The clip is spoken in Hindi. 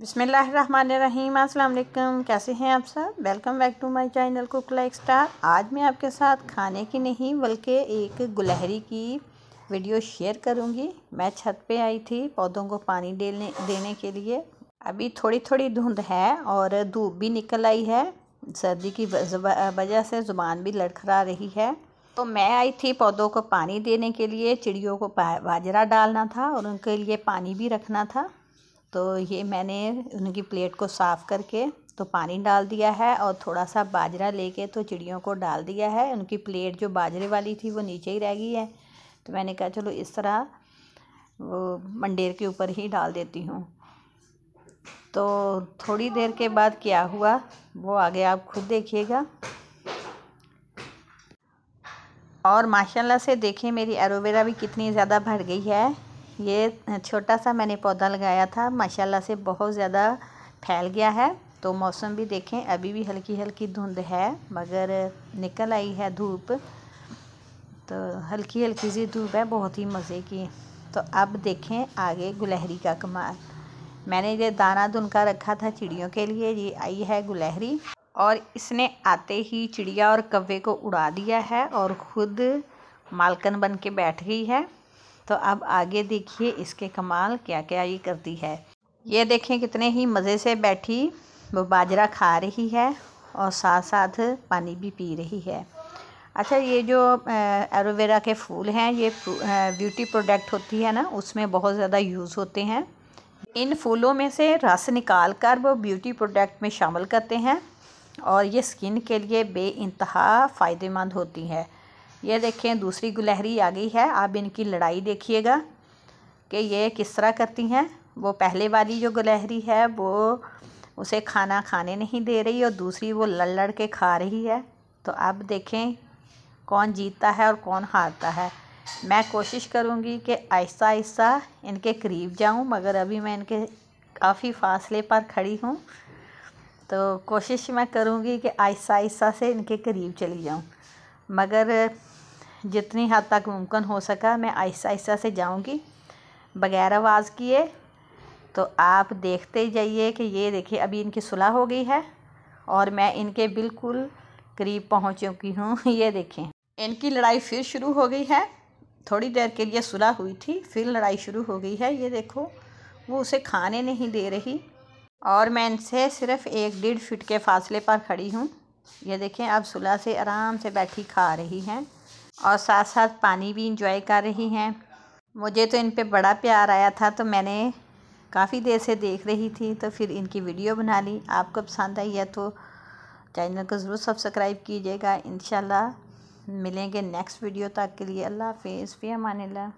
बिसमीम अल्लाम कैसे हैं आप सब welcome back to my channel Cook Like Star आज मैं आपके साथ खाने की नहीं बल्कि एक गुलहरी की वीडियो शेयर करूंगी मैं छत पे आई थी पौधों को पानी देने देने के लिए अभी थोड़ी थोड़ी धुंध है और धूप भी निकल आई है सर्दी की वजह से ज़ुबान भी लड़खड़ा रही है तो मैं आई थी पौधों को पानी देने के लिए चिड़ियों को बाजरा डालना था और उनके लिए पानी भी रखना था तो ये मैंने उनकी प्लेट को साफ़ करके तो पानी डाल दिया है और थोड़ा सा बाजरा लेके तो चिड़ियों को डाल दिया है उनकी प्लेट जो बाजरे वाली थी वो नीचे ही रह गई है तो मैंने कहा चलो इस तरह वो मंडेर के ऊपर ही डाल देती हूँ तो थोड़ी देर के बाद क्या हुआ वो आगे आप खुद देखिएगा और माशाल्लाह से देखें मेरी एलोवेरा भी कितनी ज़्यादा भर गई है ये छोटा सा मैंने पौधा लगाया था माशाल्लाह से बहुत ज़्यादा फैल गया है तो मौसम भी देखें अभी भी हल्की हल्की धुंध है मगर निकल आई है धूप तो हल्की हल्की सी धूप है बहुत ही मज़े की तो अब देखें आगे गुलहरी का कमाल मैंने ये दाना धुन का रखा था चिड़ियों के लिए ये आई है गुलहरी और इसने आते ही चिड़िया और कव्वे को उड़ा दिया है और ख़ुद मालकन बन के बैठ गई है तो अब आगे देखिए इसके कमाल क्या क्या ये करती है ये देखें कितने ही मज़े से बैठी वो बाजरा खा रही है और साथ साथ पानी भी पी रही है अच्छा ये जो एलोवेरा के फूल हैं ये ब्यूटी प्रोडक्ट होती है ना उसमें बहुत ज़्यादा यूज़ होते हैं इन फूलों में से रस निकाल कर वो ब्यूटी प्रोडक्ट में शामिल करते हैं और ये स्किन के लिए बे इंतहा फ़ायदेमंद होती है ये देखें दूसरी गुलहरी आ गई है आप इनकी लड़ाई देखिएगा कि ये किस तरह करती हैं वो पहले वाली जो गुलहरी है वो उसे खाना खाने नहीं दे रही और दूसरी वो लड़ लड़ के खा रही है तो अब देखें कौन जीतता है और कौन हारता है मैं कोशिश करूँगी कि आहिस्ता आहिस्ता इनके करीब जाऊँ मगर अभी मैं इनके काफ़ी फासले पर खड़ी हूँ तो कोशिश मैं करूँगी कि आहिस्ता आहिस्ता से इनके करीब चली जाऊँ मगर जितनी हद तक मुमकिन हो सका मैं आहिस्ता आहिस्ता से जाऊँगी बग़ैर आवाज़ किए तो आप देखते जाइए कि ये देखिए अभी इनकी सुलह हो गई है और मैं इनके बिल्कुल करीब पहुँच चुकी हूँ ये देखें इनकी लड़ाई फिर शुरू हो गई है थोड़ी देर के लिए सुलह हुई थी फिर लड़ाई शुरू हो गई है ये देखो वो उसे खाने नहीं दे रही और मैं इनसे सिर्फ एक डेढ़ फिट के फासले पर खड़ी हूँ ये देखें अब सुलह से आराम से बैठी खा रही हैं और साथ साथ पानी भी इंजॉय कर रही हैं मुझे तो इन पर बड़ा प्यार आया था तो मैंने काफ़ी देर से देख रही थी तो फिर इनकी वीडियो बना ली आपको पसंद आई है तो चैनल को ज़रूर सब्सक्राइब कीजिएगा इन मिलेंगे नेक्स्ट वीडियो तक के लिए अल्लाह हाफिज़ फ़ी अमान